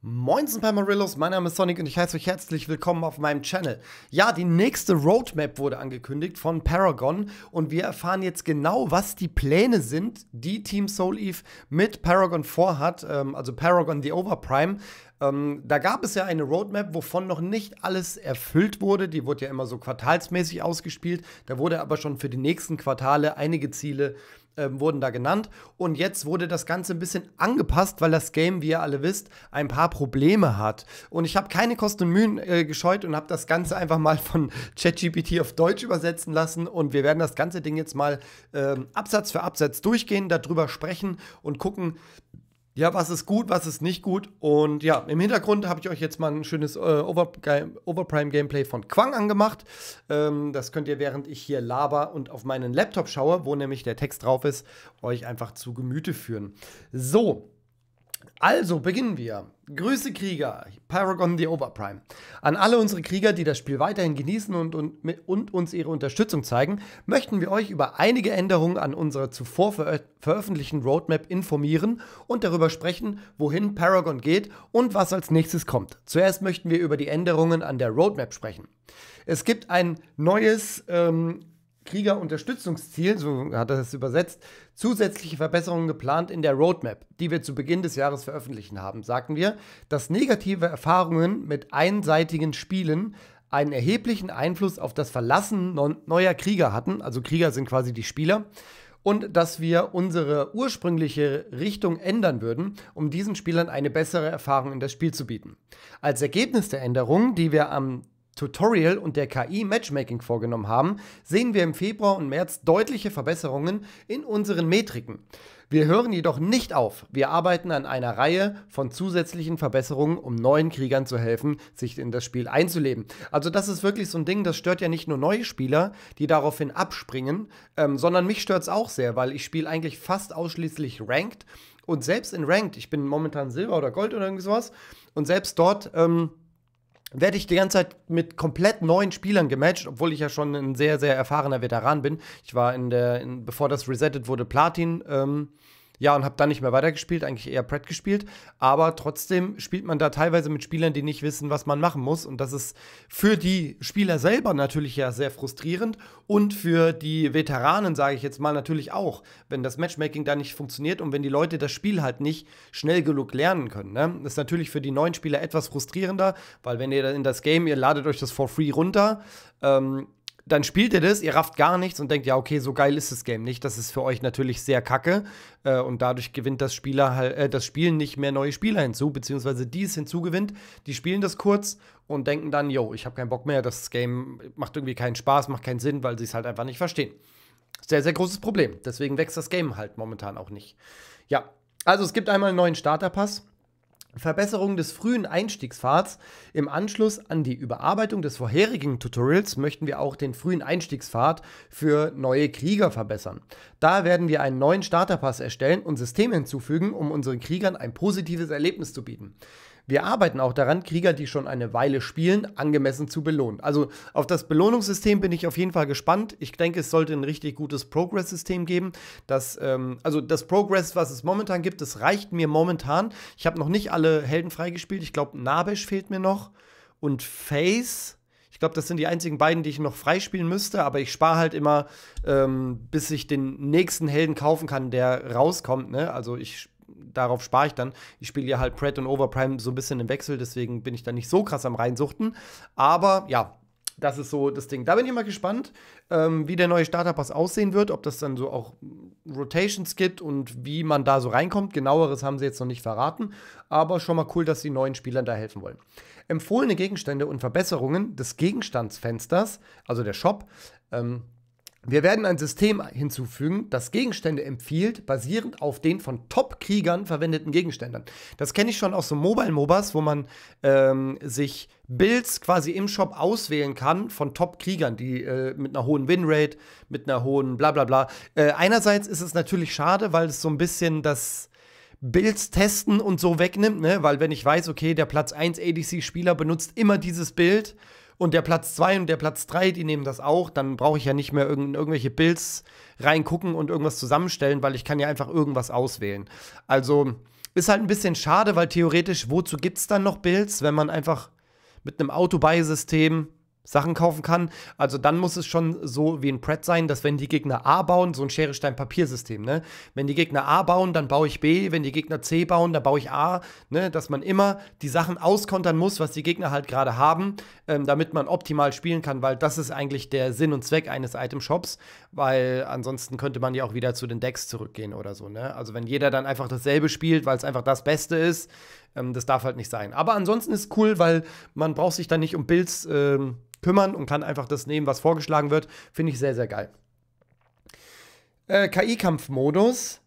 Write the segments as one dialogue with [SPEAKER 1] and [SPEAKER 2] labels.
[SPEAKER 1] Moinsen Palmarillos, mein Name ist Sonic und ich heiße euch herzlich willkommen auf meinem Channel. Ja, die nächste Roadmap wurde angekündigt von Paragon und wir erfahren jetzt genau, was die Pläne sind, die Team Soul Eve mit Paragon vorhat, ähm, also Paragon The Overprime. Ähm, da gab es ja eine Roadmap, wovon noch nicht alles erfüllt wurde. Die wurde ja immer so quartalsmäßig ausgespielt. Da wurde aber schon für die nächsten Quartale einige Ziele äh, ähm, wurden da genannt. Und jetzt wurde das Ganze ein bisschen angepasst, weil das Game, wie ihr alle wisst, ein paar Probleme hat. Und ich habe keine Kosten und Mühen äh, gescheut und habe das Ganze einfach mal von ChatGPT auf Deutsch übersetzen lassen. Und wir werden das ganze Ding jetzt mal ähm, Absatz für Absatz durchgehen, darüber sprechen und gucken, ja, was ist gut, was ist nicht gut. Und ja, im Hintergrund habe ich euch jetzt mal ein schönes äh, Over Overprime-Gameplay von Quang angemacht. Ähm, das könnt ihr, während ich hier laber und auf meinen Laptop schaue, wo nämlich der Text drauf ist, euch einfach zu Gemüte führen. So, also beginnen wir. Grüße Krieger, Paragon the Overprime. An alle unsere Krieger, die das Spiel weiterhin genießen und, und, und, uns ihre Unterstützung zeigen, möchten wir euch über einige Änderungen an unserer zuvor verö veröffentlichten Roadmap informieren und darüber sprechen, wohin Paragon geht und was als nächstes kommt. Zuerst möchten wir über die Änderungen an der Roadmap sprechen. Es gibt ein neues ähm, Kriegerunterstützungsziel, so hat er es übersetzt, zusätzliche Verbesserungen geplant in der Roadmap, die wir zu Beginn des Jahres veröffentlichen haben, sagten wir, dass negative Erfahrungen mit einseitigen Spielen einen erheblichen Einfluss auf das Verlassen neuer Krieger hatten, also Krieger sind quasi die Spieler, und dass wir unsere ursprüngliche Richtung ändern würden, um diesen Spielern eine bessere Erfahrung in das Spiel zu bieten. Als Ergebnis der Änderungen, die wir am Tutorial und der KI Matchmaking vorgenommen haben, sehen wir im Februar und März deutliche Verbesserungen in unseren Metriken. Wir hören jedoch nicht auf. Wir arbeiten an einer Reihe von zusätzlichen Verbesserungen, um neuen Kriegern zu helfen, sich in das Spiel einzuleben. Also das ist wirklich so ein Ding, das stört ja nicht nur neue Spieler, die daraufhin abspringen, ähm, sondern mich stört es auch sehr, weil ich spiele eigentlich fast ausschließlich Ranked. Und selbst in Ranked, ich bin momentan Silber oder Gold oder irgendwie sowas, und selbst dort... Ähm, werde ich die ganze Zeit mit komplett neuen Spielern gematcht, obwohl ich ja schon ein sehr, sehr erfahrener Veteran bin. Ich war in der, in, bevor das resettet wurde, Platin. Ähm, ja, und habe dann nicht mehr weitergespielt, eigentlich eher Pratt gespielt. Aber trotzdem spielt man da teilweise mit Spielern, die nicht wissen, was man machen muss. Und das ist für die Spieler selber natürlich ja sehr frustrierend und für die Veteranen, sage ich jetzt mal, natürlich auch, wenn das Matchmaking da nicht funktioniert und wenn die Leute das Spiel halt nicht schnell genug lernen können. Ne? Das ist natürlich für die neuen Spieler etwas frustrierender, weil wenn ihr dann in das Game, ihr ladet euch das for free runter, ähm, dann spielt ihr das, ihr rafft gar nichts und denkt, ja, okay, so geil ist das Game nicht. Das ist für euch natürlich sehr kacke. Äh, und dadurch gewinnt das Spieler halt, äh, das Spiel nicht mehr neue Spieler hinzu, beziehungsweise die es hinzugewinnt, die spielen das kurz und denken dann, yo, ich habe keinen Bock mehr, das Game macht irgendwie keinen Spaß, macht keinen Sinn, weil sie es halt einfach nicht verstehen. Sehr, sehr großes Problem. Deswegen wächst das Game halt momentan auch nicht. Ja, also es gibt einmal einen neuen Starterpass. Verbesserung des frühen Einstiegspfads. Im Anschluss an die Überarbeitung des vorherigen Tutorials möchten wir auch den frühen Einstiegspfad für neue Krieger verbessern. Da werden wir einen neuen Starterpass erstellen und Systeme hinzufügen, um unseren Kriegern ein positives Erlebnis zu bieten. Wir arbeiten auch daran, Krieger, die schon eine Weile spielen, angemessen zu belohnen. Also auf das Belohnungssystem bin ich auf jeden Fall gespannt. Ich denke, es sollte ein richtig gutes Progress-System geben. Das, ähm, also das Progress, was es momentan gibt, das reicht mir momentan. Ich habe noch nicht alle Helden freigespielt. Ich glaube, Nabesh fehlt mir noch und Face. Ich glaube, das sind die einzigen beiden, die ich noch freispielen müsste, aber ich spare halt immer, ähm, bis ich den nächsten Helden kaufen kann, der rauskommt. Ne? Also ich darauf spare ich dann. Ich spiele ja halt Pred und Overprime so ein bisschen im Wechsel, deswegen bin ich da nicht so krass am Reinsuchten. Aber ja, das ist so das Ding. Da bin ich mal gespannt, ähm, wie der neue Starterpass aussehen wird, ob das dann so auch Rotations gibt und wie man da so reinkommt. Genaueres haben sie jetzt noch nicht verraten, aber schon mal cool, dass die neuen Spielern da helfen wollen. Empfohlene Gegenstände und Verbesserungen des Gegenstandsfensters, also der Shop, ähm, wir werden ein System hinzufügen, das Gegenstände empfiehlt, basierend auf den von Top-Kriegern verwendeten Gegenständen. Das kenne ich schon aus so Mobile-MOBAs, wo man ähm, sich Builds quasi im Shop auswählen kann von Top-Kriegern, die äh, mit einer hohen Winrate, mit einer hohen Blablabla. Bla bla. äh, einerseits ist es natürlich schade, weil es so ein bisschen das Builds testen und so wegnimmt, ne? weil wenn ich weiß, okay, der Platz 1 ADC-Spieler benutzt immer dieses Bild und der Platz 2 und der Platz 3, die nehmen das auch, dann brauche ich ja nicht mehr in irgendwelche Builds reingucken und irgendwas zusammenstellen, weil ich kann ja einfach irgendwas auswählen. Also ist halt ein bisschen schade, weil theoretisch, wozu gibt es dann noch Builds, wenn man einfach mit einem autobuy system Sachen kaufen kann. Also dann muss es schon so wie ein Pret sein, dass wenn die Gegner A bauen, so ein Schere, Stein, Papier-System, ne? Wenn die Gegner A bauen, dann baue ich B, wenn die Gegner C bauen, dann baue ich A, ne? Dass man immer die Sachen auskontern muss, was die Gegner halt gerade haben, ähm, damit man optimal spielen kann, weil das ist eigentlich der Sinn und Zweck eines Item-Shops weil ansonsten könnte man ja auch wieder zu den Decks zurückgehen oder so. Ne? Also wenn jeder dann einfach dasselbe spielt, weil es einfach das Beste ist, ähm, das darf halt nicht sein. Aber ansonsten ist cool, weil man braucht sich dann nicht um Builds ähm, kümmern und kann einfach das nehmen, was vorgeschlagen wird. Finde ich sehr, sehr geil. Äh, KI-Kampfmodus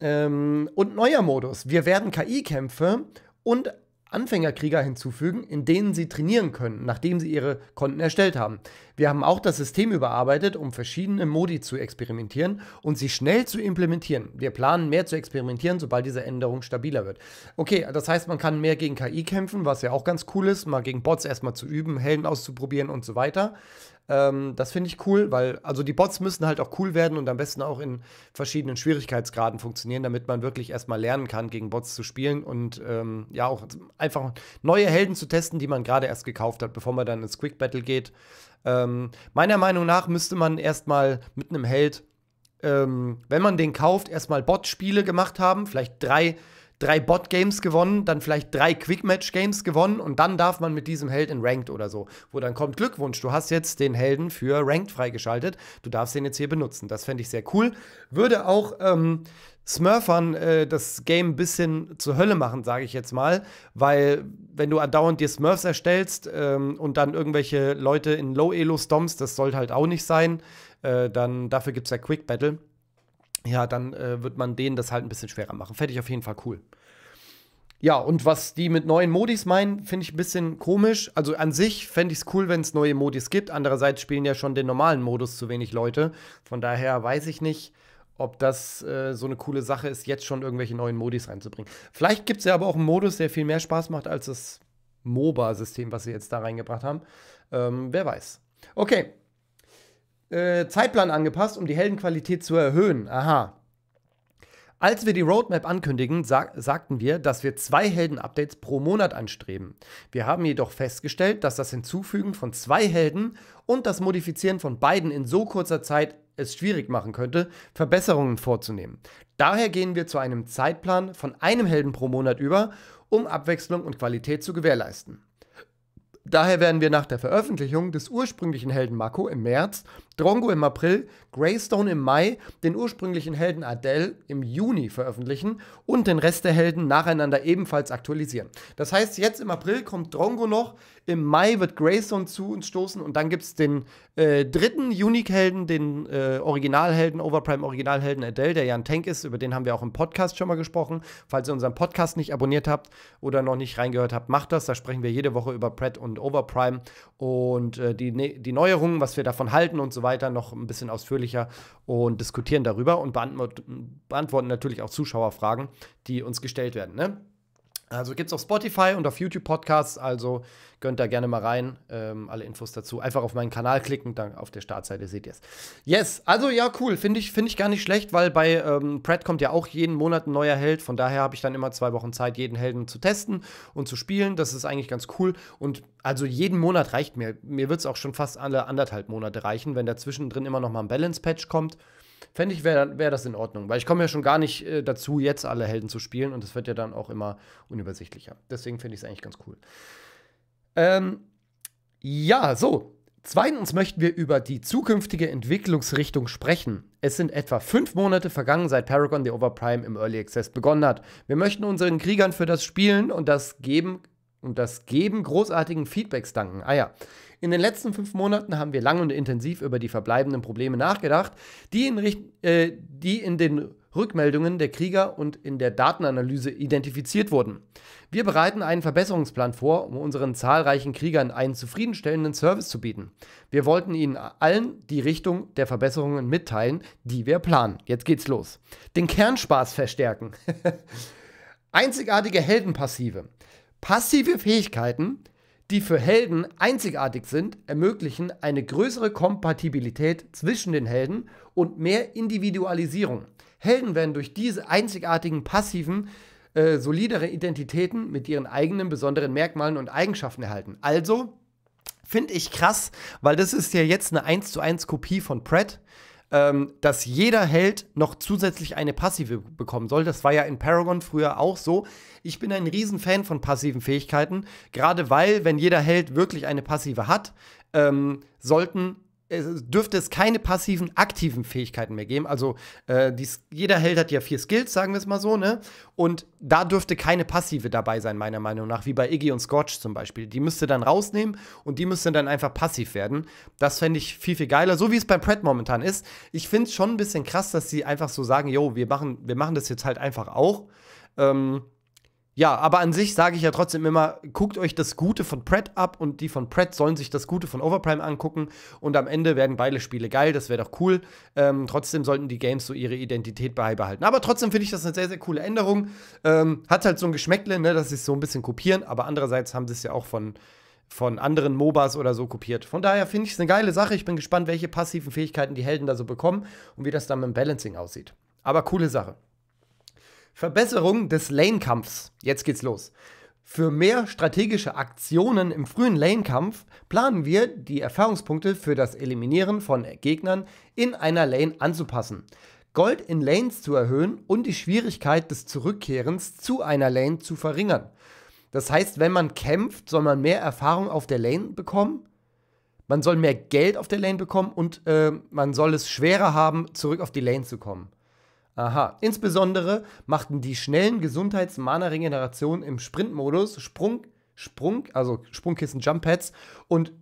[SPEAKER 1] ähm, und neuer Modus. Wir werden KI-Kämpfe und Anfängerkrieger hinzufügen, in denen sie trainieren können, nachdem sie ihre Konten erstellt haben. Wir haben auch das System überarbeitet, um verschiedene Modi zu experimentieren und sie schnell zu implementieren. Wir planen mehr zu experimentieren, sobald diese Änderung stabiler wird. Okay, das heißt, man kann mehr gegen KI kämpfen, was ja auch ganz cool ist, mal gegen Bots erstmal zu üben, Helden auszuprobieren und so weiter. Ähm, das finde ich cool, weil also die Bots müssen halt auch cool werden und am besten auch in verschiedenen Schwierigkeitsgraden funktionieren, damit man wirklich erstmal lernen kann, gegen Bots zu spielen und ähm, ja auch einfach neue Helden zu testen, die man gerade erst gekauft hat, bevor man dann ins Quick Battle geht. Ähm, meiner Meinung nach müsste man erstmal mit einem Held, ähm, wenn man den kauft, erstmal Bot-Spiele gemacht haben, vielleicht drei drei Bot-Games gewonnen, dann vielleicht drei Quick-Match-Games gewonnen und dann darf man mit diesem Held in Ranked oder so. Wo dann kommt Glückwunsch, du hast jetzt den Helden für Ranked freigeschaltet, du darfst den jetzt hier benutzen. Das fände ich sehr cool. Würde auch ähm, Smurfern äh, das Game ein bisschen zur Hölle machen, sage ich jetzt mal, weil wenn du andauernd dir Smurfs erstellst ähm, und dann irgendwelche Leute in Low-Elo stomps das sollte halt auch nicht sein, äh, dann dafür gibt es ja Quick Battle ja, dann äh, wird man denen das halt ein bisschen schwerer machen. Fände ich auf jeden Fall cool. Ja, und was die mit neuen Modis meinen, finde ich ein bisschen komisch. Also an sich fände ich es cool, wenn es neue Modis gibt. Andererseits spielen ja schon den normalen Modus zu wenig Leute. Von daher weiß ich nicht, ob das äh, so eine coole Sache ist, jetzt schon irgendwelche neuen Modis reinzubringen. Vielleicht gibt es ja aber auch einen Modus, der viel mehr Spaß macht als das MOBA-System, was sie jetzt da reingebracht haben. Ähm, wer weiß. Okay, äh, Zeitplan angepasst, um die Heldenqualität zu erhöhen. Aha. Als wir die Roadmap ankündigen, sag sagten wir, dass wir zwei Helden-Updates pro Monat anstreben. Wir haben jedoch festgestellt, dass das Hinzufügen von zwei Helden und das Modifizieren von beiden in so kurzer Zeit es schwierig machen könnte, Verbesserungen vorzunehmen. Daher gehen wir zu einem Zeitplan von einem Helden pro Monat über, um Abwechslung und Qualität zu gewährleisten. Daher werden wir nach der Veröffentlichung des ursprünglichen Helden Mako im März Drongo im April, Greystone im Mai, den ursprünglichen Helden Adele im Juni veröffentlichen und den Rest der Helden nacheinander ebenfalls aktualisieren. Das heißt, jetzt im April kommt Drongo noch, im Mai wird Greystone zu uns stoßen und dann gibt es den äh, dritten Unique-Helden, den äh, Originalhelden, Overprime Originalhelden Adele, der ja ein Tank ist, über den haben wir auch im Podcast schon mal gesprochen. Falls ihr unseren Podcast nicht abonniert habt oder noch nicht reingehört habt, macht das. Da sprechen wir jede Woche über Pratt und Overprime und äh, die, ne die Neuerungen, was wir davon halten und so weiter weiter noch ein bisschen ausführlicher und diskutieren darüber und beantworten natürlich auch Zuschauerfragen, die uns gestellt werden. Ne? Also gibt es auf Spotify und auf YouTube Podcasts, also gönnt da gerne mal rein. Ähm, alle Infos dazu. Einfach auf meinen Kanal klicken, dann auf der Startseite seht ihr es. Yes, also ja, cool. Finde ich, find ich gar nicht schlecht, weil bei ähm, Pratt kommt ja auch jeden Monat ein neuer Held. Von daher habe ich dann immer zwei Wochen Zeit, jeden Helden zu testen und zu spielen. Das ist eigentlich ganz cool. Und also jeden Monat reicht mir. Mir wird es auch schon fast alle anderthalb Monate reichen, wenn dazwischen immer noch mal ein Balance-Patch kommt fände ich, wäre wär das in Ordnung. Weil ich komme ja schon gar nicht äh, dazu, jetzt alle Helden zu spielen und es wird ja dann auch immer unübersichtlicher. Deswegen finde ich es eigentlich ganz cool. Ähm, ja, so. Zweitens möchten wir über die zukünftige Entwicklungsrichtung sprechen. Es sind etwa fünf Monate vergangen, seit Paragon the Overprime im Early Access begonnen hat. Wir möchten unseren Kriegern für das Spielen und das Geben und das Geben großartigen Feedbacks danken. Ah ja. In den letzten fünf Monaten haben wir lang und intensiv über die verbleibenden Probleme nachgedacht, die in, äh, die in den Rückmeldungen der Krieger und in der Datenanalyse identifiziert wurden. Wir bereiten einen Verbesserungsplan vor, um unseren zahlreichen Kriegern einen zufriedenstellenden Service zu bieten. Wir wollten Ihnen allen die Richtung der Verbesserungen mitteilen, die wir planen. Jetzt geht's los. Den Kernspaß verstärken. Einzigartige Heldenpassive. Passive Fähigkeiten, die für Helden einzigartig sind, ermöglichen eine größere Kompatibilität zwischen den Helden und mehr Individualisierung. Helden werden durch diese einzigartigen passiven äh, solidere Identitäten mit ihren eigenen besonderen Merkmalen und Eigenschaften erhalten. Also finde ich krass, weil das ist ja jetzt eine 1 zu 1 Kopie von Pratt ähm, dass jeder Held noch zusätzlich eine passive bekommen soll. Das war ja in Paragon früher auch so. Ich bin ein Riesenfan von passiven Fähigkeiten, gerade weil, wenn jeder Held wirklich eine passive hat, ähm, sollten es dürfte es keine passiven, aktiven Fähigkeiten mehr geben. Also äh, dies, jeder Held hat ja vier Skills, sagen wir es mal so, ne? Und da dürfte keine passive dabei sein, meiner Meinung nach, wie bei Iggy und Scorch zum Beispiel. Die müsste dann rausnehmen und die müsste dann einfach passiv werden. Das fände ich viel, viel geiler, so wie es beim Pratt momentan ist. Ich finde es schon ein bisschen krass, dass sie einfach so sagen, jo, wir machen, wir machen das jetzt halt einfach auch. Ähm, ja, aber an sich sage ich ja trotzdem immer, guckt euch das Gute von Pratt ab und die von Pratt sollen sich das Gute von Overprime angucken und am Ende werden beide Spiele geil, das wäre doch cool. Ähm, trotzdem sollten die Games so ihre Identität beibehalten. Aber trotzdem finde ich das eine sehr, sehr coole Änderung. Ähm, hat halt so ein Geschmäckle, ne, dass sie es so ein bisschen kopieren, aber andererseits haben sie es ja auch von, von anderen MOBAs oder so kopiert. Von daher finde ich es eine geile Sache. Ich bin gespannt, welche passiven Fähigkeiten die Helden da so bekommen und wie das dann mit dem Balancing aussieht. Aber coole Sache. Verbesserung des Lane-Kampfs. Jetzt geht's los. Für mehr strategische Aktionen im frühen Lane-Kampf planen wir, die Erfahrungspunkte für das Eliminieren von Gegnern in einer Lane anzupassen, Gold in Lanes zu erhöhen und die Schwierigkeit des Zurückkehrens zu einer Lane zu verringern. Das heißt, wenn man kämpft, soll man mehr Erfahrung auf der Lane bekommen, man soll mehr Geld auf der Lane bekommen und äh, man soll es schwerer haben, zurück auf die Lane zu kommen. Aha. Insbesondere machten die schnellen Gesundheits- Mana-Regenerationen im Sprintmodus, Sprung, Sprung, also Sprungkissen, Jump Pads und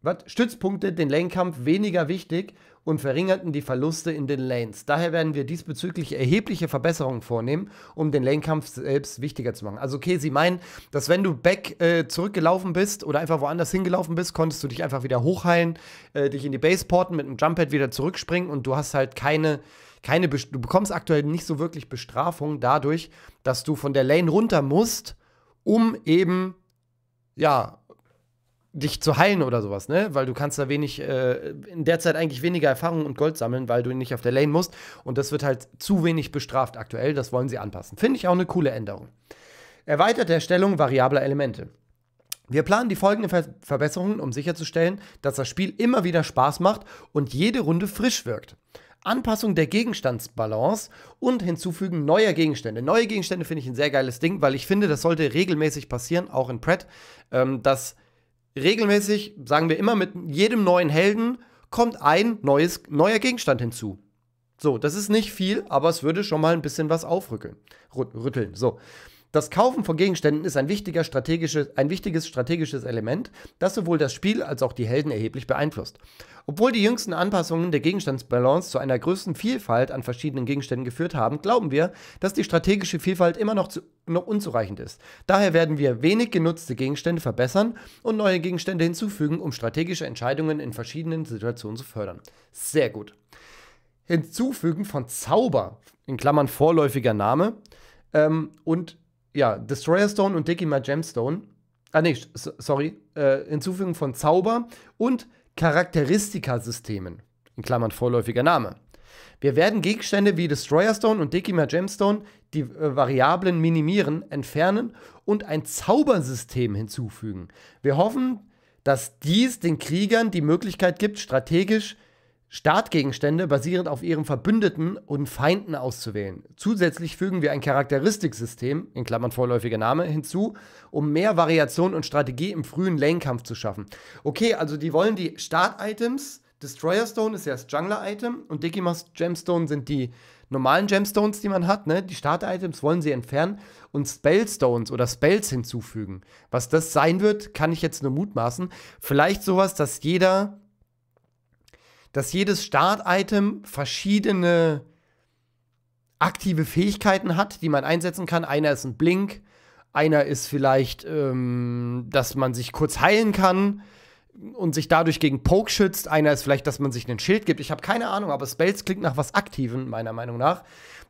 [SPEAKER 1] wat, Stützpunkte den Lane-Kampf weniger wichtig und verringerten die Verluste in den Lanes. Daher werden wir diesbezüglich erhebliche Verbesserungen vornehmen, um den Lane-Kampf selbst wichtiger zu machen. Also okay, sie meinen, dass wenn du back äh, zurückgelaufen bist oder einfach woanders hingelaufen bist, konntest du dich einfach wieder hochheilen, äh, dich in die Base porten, mit einem Jump-Pad wieder zurückspringen und du hast halt keine keine, du bekommst aktuell nicht so wirklich Bestrafung dadurch, dass du von der Lane runter musst, um eben, ja, dich zu heilen oder sowas, ne? Weil du kannst da wenig, äh, in der Zeit eigentlich weniger Erfahrung und Gold sammeln, weil du nicht auf der Lane musst. Und das wird halt zu wenig bestraft aktuell. Das wollen sie anpassen. Finde ich auch eine coole Änderung. Erweiterte Erstellung variabler Elemente. Wir planen die folgenden Ver Verbesserungen, um sicherzustellen, dass das Spiel immer wieder Spaß macht und jede Runde frisch wirkt. Anpassung der Gegenstandsbalance und hinzufügen neuer Gegenstände. Neue Gegenstände finde ich ein sehr geiles Ding, weil ich finde, das sollte regelmäßig passieren, auch in Pratt, ähm, dass regelmäßig, sagen wir immer, mit jedem neuen Helden kommt ein neues, neuer Gegenstand hinzu. So, das ist nicht viel, aber es würde schon mal ein bisschen was aufrütteln. Rütteln, so. Das Kaufen von Gegenständen ist ein, wichtiger strategisches, ein wichtiges strategisches Element, das sowohl das Spiel als auch die Helden erheblich beeinflusst. Obwohl die jüngsten Anpassungen der Gegenstandsbalance zu einer größten Vielfalt an verschiedenen Gegenständen geführt haben, glauben wir, dass die strategische Vielfalt immer noch, zu, noch unzureichend ist. Daher werden wir wenig genutzte Gegenstände verbessern und neue Gegenstände hinzufügen, um strategische Entscheidungen in verschiedenen Situationen zu fördern. Sehr gut. Hinzufügen von Zauber, in Klammern vorläufiger Name, ähm, und ja, Destroyer Stone und Dicky My Gemstone. Ah, nee, sorry. Äh, Hinzufügen von Zauber und Charakteristikasystemen. In Klammern vorläufiger Name. Wir werden Gegenstände wie Destroyer Stone und Dickimer Gemstone, die äh, Variablen minimieren, entfernen und ein Zaubersystem hinzufügen. Wir hoffen, dass dies den Kriegern die Möglichkeit gibt, strategisch Startgegenstände basierend auf ihren Verbündeten und Feinden auszuwählen. Zusätzlich fügen wir ein Charakteristiksystem, in Klammern vorläufiger Name, hinzu, um mehr Variation und Strategie im frühen Lane-Kampf zu schaffen. Okay, also die wollen die Start-Items, Destroyer Stone ist ja das Jungler-Item und Digimas Gemstone sind die normalen Gemstones, die man hat, ne? Die Start-Items wollen sie entfernen und Spellstones oder Spells hinzufügen. Was das sein wird, kann ich jetzt nur mutmaßen. Vielleicht sowas, dass jeder dass jedes Start-Item verschiedene aktive Fähigkeiten hat, die man einsetzen kann. Einer ist ein Blink, einer ist vielleicht, ähm, dass man sich kurz heilen kann und sich dadurch gegen Poke schützt. Einer ist vielleicht, dass man sich ein Schild gibt. Ich habe keine Ahnung, aber Spells klingt nach was Aktiven, meiner Meinung nach.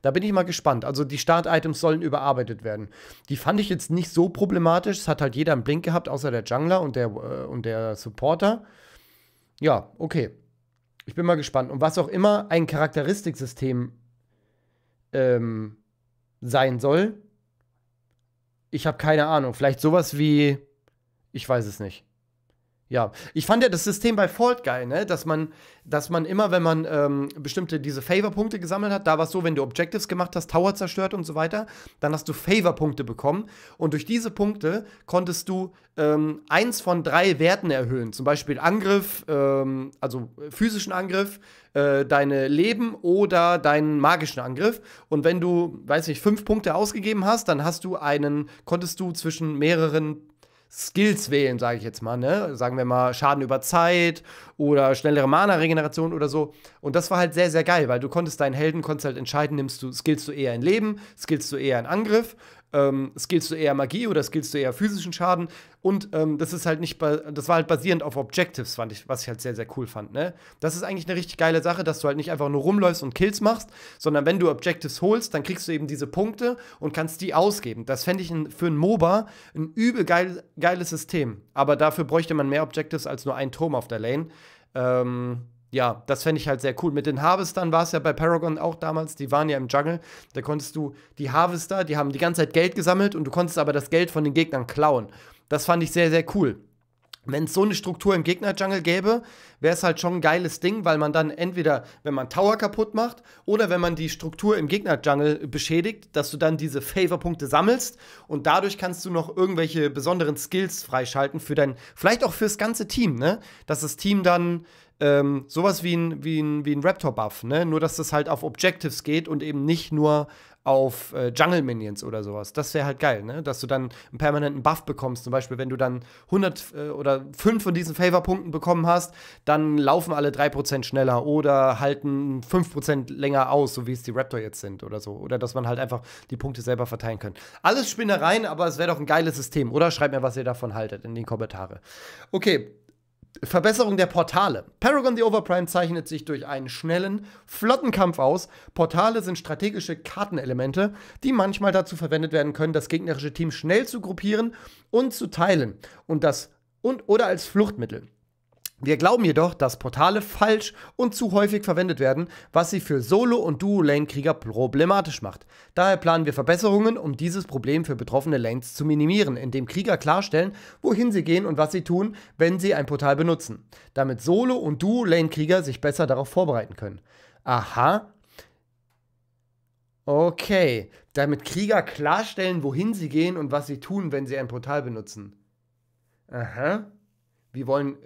[SPEAKER 1] Da bin ich mal gespannt. Also die Start-Items sollen überarbeitet werden. Die fand ich jetzt nicht so problematisch. Es hat halt jeder einen Blink gehabt, außer der Jungler und der, äh, und der Supporter. Ja, okay ich bin mal gespannt. Und was auch immer ein Charakteristiksystem ähm, sein soll, ich habe keine Ahnung. Vielleicht sowas wie, ich weiß es nicht. Ja, ich fand ja das System bei Fault geil, ne? Dass man, dass man immer, wenn man ähm, bestimmte diese Favor-Punkte gesammelt hat, da war es so, wenn du Objectives gemacht hast, Tower zerstört und so weiter, dann hast du Favor-Punkte bekommen. Und durch diese Punkte konntest du ähm, eins von drei Werten erhöhen. Zum Beispiel Angriff, ähm, also physischen Angriff, äh, deine Leben oder deinen magischen Angriff. Und wenn du, weiß nicht, fünf Punkte ausgegeben hast, dann hast du einen, konntest du zwischen mehreren Skills wählen, sage ich jetzt mal. Ne? Sagen wir mal Schaden über Zeit oder schnellere Mana-Regeneration oder so. Und das war halt sehr, sehr geil, weil du konntest deinen Helden konntest halt entscheiden, nimmst du, skillst du eher in Leben, skillst du eher in Angriff ähm, skillst du eher Magie oder skillst du eher physischen Schaden. Und ähm, das ist halt nicht, das war halt basierend auf Objectives, fand ich, was ich halt sehr, sehr cool fand. Ne? Das ist eigentlich eine richtig geile Sache, dass du halt nicht einfach nur rumläufst und Kills machst, sondern wenn du Objectives holst, dann kriegst du eben diese Punkte und kannst die ausgeben. Das fände ich für ein MOBA ein übel geil, geiles System. Aber dafür bräuchte man mehr Objectives als nur einen Turm auf der Lane. Ähm, ja, das fände ich halt sehr cool. Mit den Harvestern war es ja bei Paragon auch damals, die waren ja im Jungle. Da konntest du die Harvester, die haben die ganze Zeit Geld gesammelt und du konntest aber das Geld von den Gegnern klauen. Das fand ich sehr, sehr cool. Wenn es so eine Struktur im Gegner-Jungle gäbe, wäre es halt schon ein geiles Ding, weil man dann entweder, wenn man Tower kaputt macht oder wenn man die Struktur im Gegner-Jungle beschädigt, dass du dann diese Favor-Punkte sammelst und dadurch kannst du noch irgendwelche besonderen Skills freischalten für dein, vielleicht auch fürs ganze Team, ne? Dass das Team dann ähm, sowas wie ein, wie ein, wie ein Raptor-Buff, ne? Nur, dass das halt auf Objectives geht und eben nicht nur auf äh, Jungle-Minions oder sowas. Das wäre halt geil, ne? Dass du dann einen permanenten Buff bekommst. Zum Beispiel, wenn du dann 100 äh, oder 5 von diesen Favor-Punkten bekommen hast, dann laufen alle 3% schneller oder halten 5% länger aus, so wie es die Raptor jetzt sind oder so. Oder dass man halt einfach die Punkte selber verteilen kann. Alles Spinnereien, aber es wäre doch ein geiles System, oder? Schreibt mir, was ihr davon haltet in die Kommentare. Okay, Verbesserung der Portale. Paragon the Overprime zeichnet sich durch einen schnellen, flotten Kampf aus. Portale sind strategische Kartenelemente, die manchmal dazu verwendet werden können, das gegnerische Team schnell zu gruppieren und zu teilen und das und oder als Fluchtmittel. Wir glauben jedoch, dass Portale falsch und zu häufig verwendet werden, was sie für Solo- und Duo-Lane-Krieger problematisch macht. Daher planen wir Verbesserungen, um dieses Problem für betroffene Lanes zu minimieren, indem Krieger klarstellen, wohin sie gehen und was sie tun, wenn sie ein Portal benutzen, damit Solo- und Duo-Lane-Krieger sich besser darauf vorbereiten können. Aha. Okay, damit Krieger klarstellen, wohin sie gehen und was sie tun, wenn sie ein Portal benutzen. Aha. Wir wollen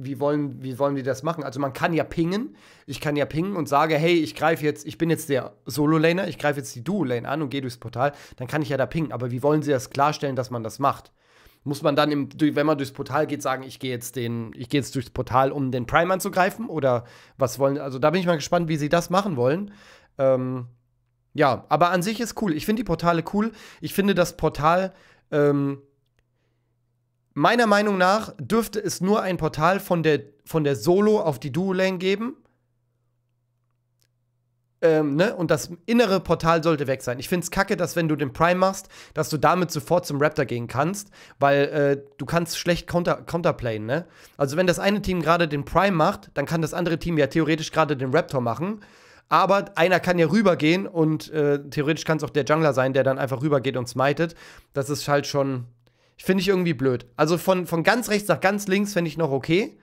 [SPEAKER 1] wie wollen, wie wollen die das machen? Also man kann ja pingen, ich kann ja pingen und sage, hey, ich greife jetzt, ich bin jetzt der Solo-Laner, ich greife jetzt die Duo-Lane an und gehe durchs Portal, dann kann ich ja da pingen. Aber wie wollen sie das klarstellen, dass man das macht? Muss man dann, im, wenn man durchs Portal geht, sagen, ich gehe jetzt den, ich gehe jetzt durchs Portal, um den Prime anzugreifen? Oder was wollen, also da bin ich mal gespannt, wie sie das machen wollen. Ähm, ja, aber an sich ist cool. Ich finde die Portale cool. Ich finde das Portal ähm, Meiner Meinung nach dürfte es nur ein Portal von der, von der Solo auf die Duo-Lane geben. Ähm, ne? Und das innere Portal sollte weg sein. Ich finde es kacke, dass wenn du den Prime machst, dass du damit sofort zum Raptor gehen kannst, weil äh, du kannst schlecht counter counterplayen. Ne? Also wenn das eine Team gerade den Prime macht, dann kann das andere Team ja theoretisch gerade den Raptor machen. Aber einer kann ja rübergehen und äh, theoretisch kann es auch der Jungler sein, der dann einfach rübergeht und smitet. Das ist halt schon Finde ich irgendwie blöd. Also von, von ganz rechts nach ganz links finde ich noch okay,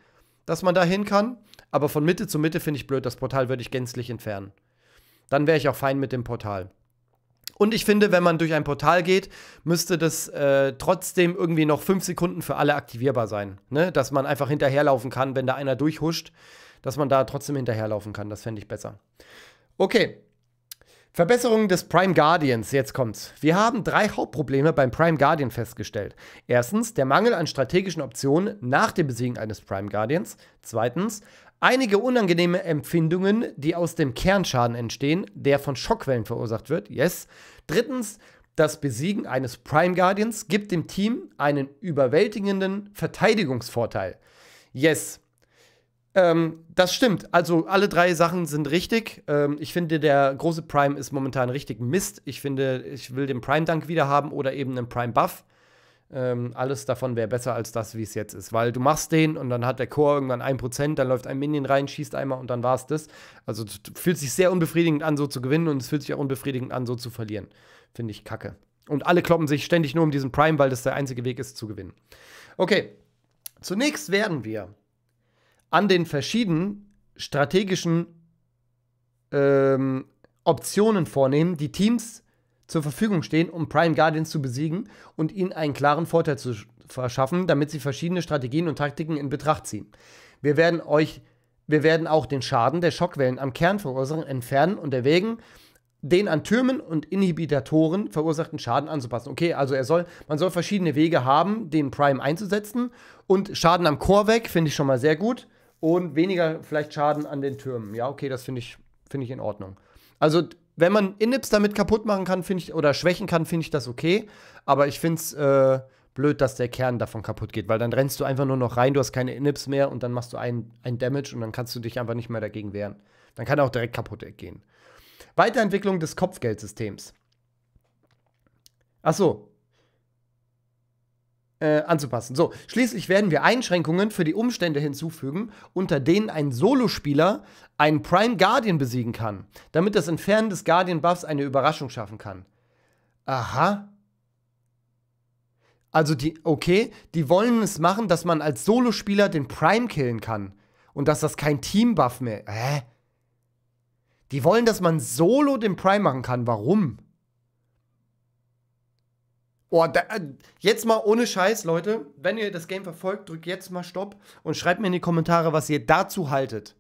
[SPEAKER 1] dass man da hin kann. Aber von Mitte zu Mitte finde ich blöd. Das Portal würde ich gänzlich entfernen. Dann wäre ich auch fein mit dem Portal. Und ich finde, wenn man durch ein Portal geht, müsste das äh, trotzdem irgendwie noch fünf Sekunden für alle aktivierbar sein. Ne? Dass man einfach hinterherlaufen kann, wenn da einer durchhuscht, dass man da trotzdem hinterherlaufen kann. Das fände ich besser. Okay, Verbesserungen des Prime Guardians, jetzt kommt's. Wir haben drei Hauptprobleme beim Prime Guardian festgestellt. Erstens der Mangel an strategischen Optionen nach dem Besiegen eines Prime Guardians. Zweitens einige unangenehme Empfindungen, die aus dem Kernschaden entstehen, der von Schockwellen verursacht wird. Yes. Drittens das Besiegen eines Prime Guardians gibt dem Team einen überwältigenden Verteidigungsvorteil. Yes. Ähm, das stimmt. Also alle drei Sachen sind richtig. Ähm, ich finde, der große Prime ist momentan richtig Mist. Ich finde, ich will den prime dunk wieder haben oder eben einen Prime-Buff. Ähm, alles davon wäre besser als das, wie es jetzt ist. Weil du machst den und dann hat der Chor irgendwann 1%, dann läuft ein Minion rein, schießt einmal und dann war es das. Also fühlt sich sehr unbefriedigend an, so zu gewinnen und es fühlt sich auch unbefriedigend an, so zu verlieren. Finde ich kacke. Und alle kloppen sich ständig nur um diesen Prime, weil das der einzige Weg ist, zu gewinnen. Okay, zunächst werden wir an den verschiedenen strategischen ähm, Optionen vornehmen, die Teams zur Verfügung stehen, um Prime Guardians zu besiegen und ihnen einen klaren Vorteil zu verschaffen, damit sie verschiedene Strategien und Taktiken in Betracht ziehen. Wir werden euch, wir werden auch den Schaden der Schockwellen am Kern verursachen, entfernen und erwägen, den an Türmen und Inhibitoren verursachten Schaden anzupassen. Okay, also er soll, man soll verschiedene Wege haben, den Prime einzusetzen und Schaden am Core weg finde ich schon mal sehr gut und weniger vielleicht Schaden an den Türmen. Ja, okay, das finde ich, find ich in Ordnung. Also, wenn man Inips damit kaputt machen kann, finde ich, oder schwächen kann, finde ich das okay. Aber ich finde es äh, blöd, dass der Kern davon kaputt geht, weil dann rennst du einfach nur noch rein, du hast keine Inips mehr und dann machst du ein, ein Damage und dann kannst du dich einfach nicht mehr dagegen wehren. Dann kann er auch direkt kaputt gehen. Weiterentwicklung des Kopfgeldsystems. Achso, äh, anzupassen. So, schließlich werden wir Einschränkungen für die Umstände hinzufügen, unter denen ein Solospieler einen Prime Guardian besiegen kann, damit das Entfernen des Guardian Buffs eine Überraschung schaffen kann. Aha. Also die, okay, die wollen es machen, dass man als Solospieler den Prime killen kann und dass das kein Team-Buff mehr. Hä? Die wollen, dass man solo den Prime machen kann. Warum? Oh, da, äh, jetzt mal ohne Scheiß, Leute. Wenn ihr das Game verfolgt, drückt jetzt mal Stopp und schreibt mir in die Kommentare, was ihr dazu haltet.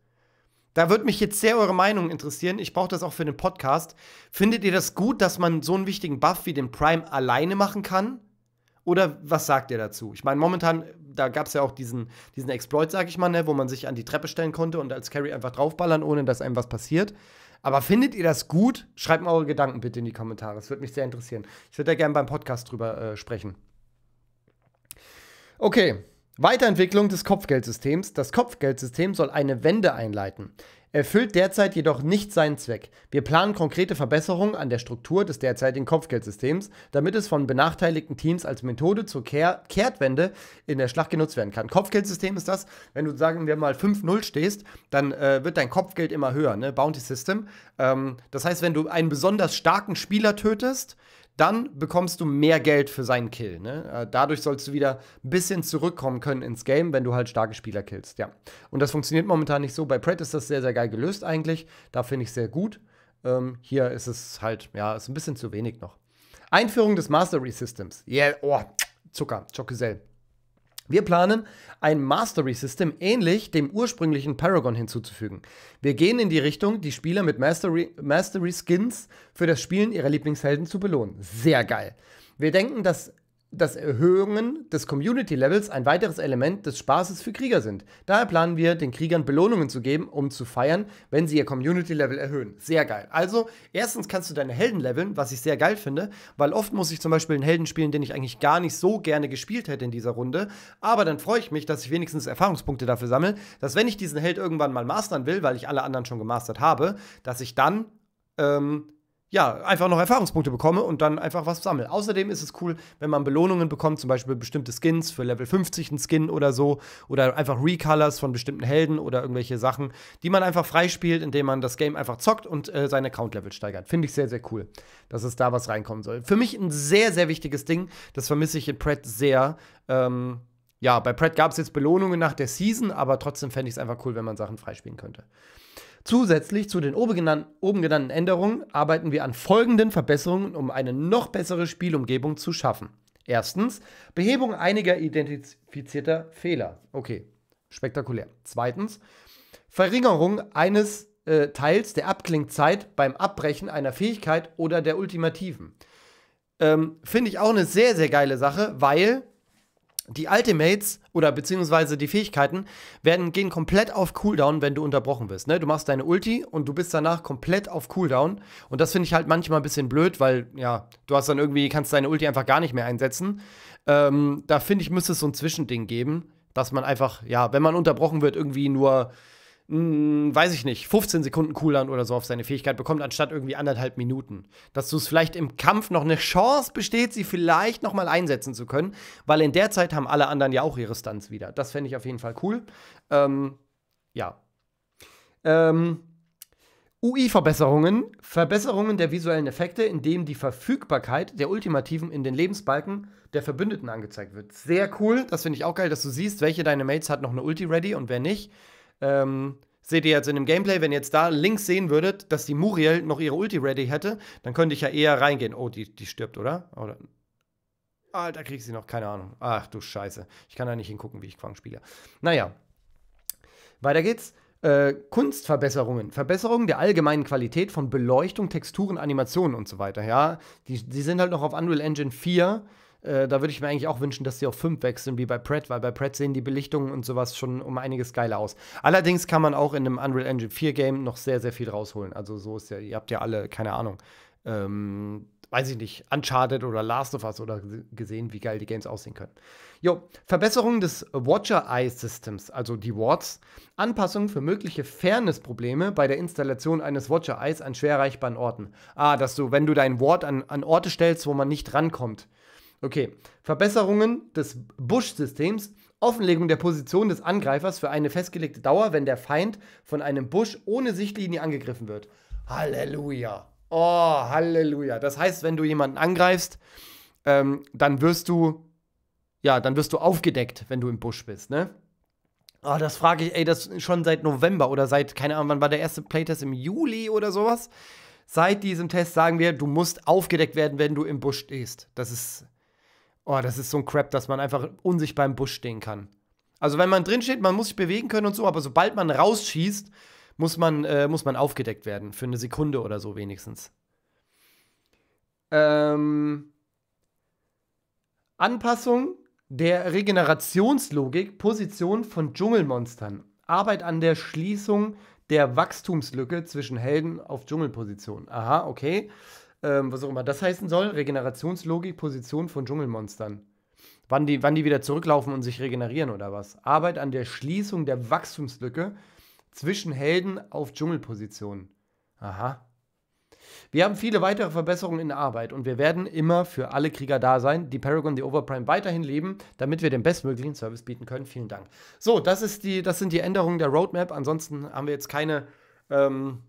[SPEAKER 1] Da würde mich jetzt sehr eure Meinung interessieren. Ich brauche das auch für den Podcast. Findet ihr das gut, dass man so einen wichtigen Buff wie den Prime alleine machen kann? Oder was sagt ihr dazu? Ich meine, momentan, da gab es ja auch diesen, diesen Exploit, sag ich mal, ne, wo man sich an die Treppe stellen konnte und als Carry einfach draufballern, ohne dass einem was passiert. Aber findet ihr das gut? Schreibt mir eure Gedanken bitte in die Kommentare. Es würde mich sehr interessieren. Ich würde da gerne beim Podcast drüber äh, sprechen. Okay. Weiterentwicklung des Kopfgeldsystems. Das Kopfgeldsystem soll eine Wende einleiten erfüllt derzeit jedoch nicht seinen Zweck. Wir planen konkrete Verbesserungen an der Struktur des derzeitigen Kopfgeldsystems, damit es von benachteiligten Teams als Methode zur Kehr Kehrtwende in der Schlacht genutzt werden kann. Kopfgeldsystem ist das, wenn du sagen wir mal 5-0 stehst, dann äh, wird dein Kopfgeld immer höher, ne? Bounty System. Ähm, das heißt, wenn du einen besonders starken Spieler tötest, dann bekommst du mehr Geld für seinen Kill. Ne? Äh, dadurch sollst du wieder ein bisschen zurückkommen können ins Game, wenn du halt starke Spieler killst, ja. Und das funktioniert momentan nicht so. Bei Pratt ist das sehr, sehr geil gelöst eigentlich. Da finde ich sehr gut. Ähm, hier ist es halt, ja, ist ein bisschen zu wenig noch. Einführung des Mastery Systems. Yeah, oh, Zucker, Chocosell. Wir planen, ein Mastery-System ähnlich dem ursprünglichen Paragon hinzuzufügen. Wir gehen in die Richtung, die Spieler mit Mastery-Skins für das Spielen ihrer Lieblingshelden zu belohnen. Sehr geil. Wir denken, dass dass Erhöhungen des Community-Levels ein weiteres Element des Spaßes für Krieger sind. Daher planen wir, den Kriegern Belohnungen zu geben, um zu feiern, wenn sie ihr Community-Level erhöhen. Sehr geil. Also, erstens kannst du deine Helden leveln, was ich sehr geil finde, weil oft muss ich zum Beispiel einen Helden spielen, den ich eigentlich gar nicht so gerne gespielt hätte in dieser Runde. Aber dann freue ich mich, dass ich wenigstens Erfahrungspunkte dafür sammle, dass wenn ich diesen Held irgendwann mal mastern will, weil ich alle anderen schon gemastert habe, dass ich dann ähm, ja, einfach noch Erfahrungspunkte bekomme und dann einfach was sammle. Außerdem ist es cool, wenn man Belohnungen bekommt, zum Beispiel bestimmte Skins für Level 50 ein Skin oder so oder einfach Recolors von bestimmten Helden oder irgendwelche Sachen, die man einfach freispielt, indem man das Game einfach zockt und äh, sein Account-Level steigert. Finde ich sehr, sehr cool, dass es da was reinkommen soll. Für mich ein sehr, sehr wichtiges Ding, das vermisse ich in Pratt sehr. Ähm, ja, bei Pratt gab es jetzt Belohnungen nach der Season, aber trotzdem fände ich es einfach cool, wenn man Sachen freispielen könnte. Zusätzlich zu den oben genannten, oben genannten Änderungen arbeiten wir an folgenden Verbesserungen, um eine noch bessere Spielumgebung zu schaffen. Erstens, Behebung einiger identifizierter Fehler. Okay, spektakulär. Zweitens, Verringerung eines äh, Teils der Abklingzeit beim Abbrechen einer Fähigkeit oder der Ultimativen. Ähm, Finde ich auch eine sehr, sehr geile Sache, weil die Ultimates oder beziehungsweise die Fähigkeiten werden, gehen komplett auf Cooldown, wenn du unterbrochen wirst. Ne? Du machst deine Ulti und du bist danach komplett auf Cooldown. Und das finde ich halt manchmal ein bisschen blöd, weil ja, du hast dann irgendwie, kannst deine Ulti einfach gar nicht mehr einsetzen. Ähm, da finde ich, müsste es so ein Zwischending geben, dass man einfach, ja, wenn man unterbrochen wird, irgendwie nur mh, hm, weiß ich nicht, 15 Sekunden Cooldown oder so auf seine Fähigkeit bekommt, anstatt irgendwie anderthalb Minuten. Dass du es vielleicht im Kampf noch eine Chance besteht, sie vielleicht noch mal einsetzen zu können, weil in der Zeit haben alle anderen ja auch ihre Stunts wieder. Das fände ich auf jeden Fall cool. Ähm, ja. Ähm, UI-Verbesserungen, Verbesserungen der visuellen Effekte, indem die Verfügbarkeit der Ultimativen in den Lebensbalken der Verbündeten angezeigt wird. Sehr cool, das finde ich auch geil, dass du siehst, welche deine Mates hat noch eine Ulti ready und wer nicht ähm, seht ihr jetzt in dem Gameplay, wenn ihr jetzt da links sehen würdet, dass die Muriel noch ihre Ulti ready hätte, dann könnte ich ja eher reingehen. Oh, die, die stirbt, oder? Oder. Alter, ah, krieg ich sie noch, keine Ahnung. Ach du Scheiße. Ich kann da nicht hingucken, wie ich Quang spiele. Naja. Weiter geht's. Äh, Kunstverbesserungen, Verbesserungen der allgemeinen Qualität von Beleuchtung, Texturen, Animationen und so weiter. Ja, die, die sind halt noch auf Unreal Engine 4 äh, da würde ich mir eigentlich auch wünschen, dass sie auf 5 wechseln, wie bei Pratt, weil bei Pratt sehen die Belichtungen und sowas schon um einiges geiler aus. Allerdings kann man auch in einem Unreal Engine 4 Game noch sehr, sehr viel rausholen. Also so ist ja, ihr habt ja alle, keine Ahnung, ähm, weiß ich nicht, Uncharted oder Last of Us oder gesehen, wie geil die Games aussehen können. Jo, Verbesserung des Watcher Eye Systems, also die Wards, Anpassung für mögliche Fairness-Probleme bei der Installation eines Watcher Eyes an schwer erreichbaren Orten. Ah, dass du, wenn du deinen Ward an, an Orte stellst, wo man nicht rankommt, Okay, Verbesserungen des busch systems Offenlegung der Position des Angreifers für eine festgelegte Dauer, wenn der Feind von einem Busch ohne Sichtlinie angegriffen wird. Halleluja. Oh, Halleluja. Das heißt, wenn du jemanden angreifst, ähm, dann wirst du, ja, dann wirst du aufgedeckt, wenn du im Busch bist, ne? Oh, das frage ich, ey, das schon seit November oder seit, keine Ahnung, wann war der erste Playtest? Im Juli oder sowas? Seit diesem Test sagen wir, du musst aufgedeckt werden, wenn du im Busch stehst. Das ist, Oh, das ist so ein Crap, dass man einfach unsichtbar im Busch stehen kann. Also wenn man drin steht, man muss sich bewegen können und so, aber sobald man rausschießt, muss man, äh, muss man aufgedeckt werden. Für eine Sekunde oder so wenigstens. Ähm, Anpassung der Regenerationslogik, Position von Dschungelmonstern. Arbeit an der Schließung der Wachstumslücke zwischen Helden auf Dschungelposition. Aha, okay ähm, was auch immer das heißen soll, Regenerationslogik, Position von Dschungelmonstern. Wann die, wann die wieder zurücklaufen und sich regenerieren oder was. Arbeit an der Schließung der Wachstumslücke zwischen Helden auf Dschungelpositionen. Aha. Wir haben viele weitere Verbesserungen in Arbeit und wir werden immer für alle Krieger da sein, die Paragon, die Overprime weiterhin leben, damit wir den bestmöglichen Service bieten können. Vielen Dank. So, das, ist die, das sind die Änderungen der Roadmap. Ansonsten haben wir jetzt keine ähm,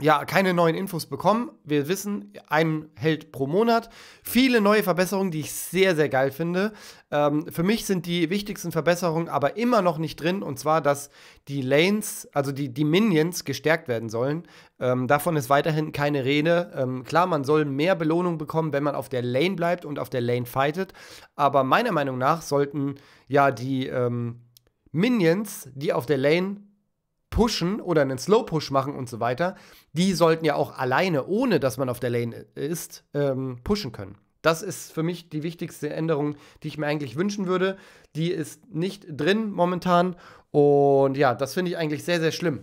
[SPEAKER 1] ja, keine neuen Infos bekommen. Wir wissen, ein Held pro Monat. Viele neue Verbesserungen, die ich sehr, sehr geil finde. Ähm, für mich sind die wichtigsten Verbesserungen aber immer noch nicht drin. Und zwar, dass die Lanes, also die, die Minions, gestärkt werden sollen. Ähm, davon ist weiterhin keine Rede. Ähm, klar, man soll mehr Belohnung bekommen, wenn man auf der Lane bleibt und auf der Lane fightet. Aber meiner Meinung nach sollten ja die ähm, Minions, die auf der Lane pushen oder einen Slow Push machen und so weiter, die sollten ja auch alleine, ohne dass man auf der Lane ist, ähm, pushen können. Das ist für mich die wichtigste Änderung, die ich mir eigentlich wünschen würde. Die ist nicht drin momentan. Und ja, das finde ich eigentlich sehr, sehr schlimm.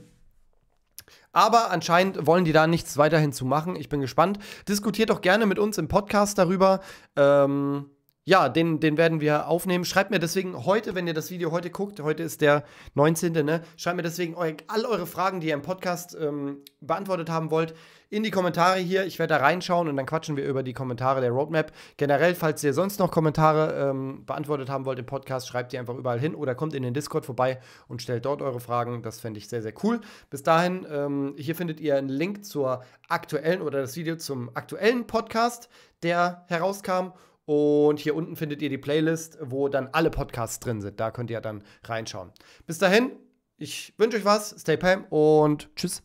[SPEAKER 1] Aber anscheinend wollen die da nichts weiterhin zu machen. Ich bin gespannt. Diskutiert doch gerne mit uns im Podcast darüber. Ähm, ja, den, den werden wir aufnehmen. Schreibt mir deswegen heute, wenn ihr das Video heute guckt, heute ist der 19. Ne? Schreibt mir deswegen eu all eure Fragen, die ihr im Podcast ähm, beantwortet haben wollt, in die Kommentare hier. Ich werde da reinschauen und dann quatschen wir über die Kommentare der Roadmap. Generell, falls ihr sonst noch Kommentare ähm, beantwortet haben wollt im Podcast, schreibt die einfach überall hin oder kommt in den Discord vorbei und stellt dort eure Fragen. Das fände ich sehr, sehr cool. Bis dahin, ähm, hier findet ihr einen Link zur aktuellen oder das Video zum aktuellen Podcast, der herauskam und hier unten findet ihr die Playlist, wo dann alle Podcasts drin sind. Da könnt ihr dann reinschauen. Bis dahin, ich wünsche euch was, stay pam und tschüss.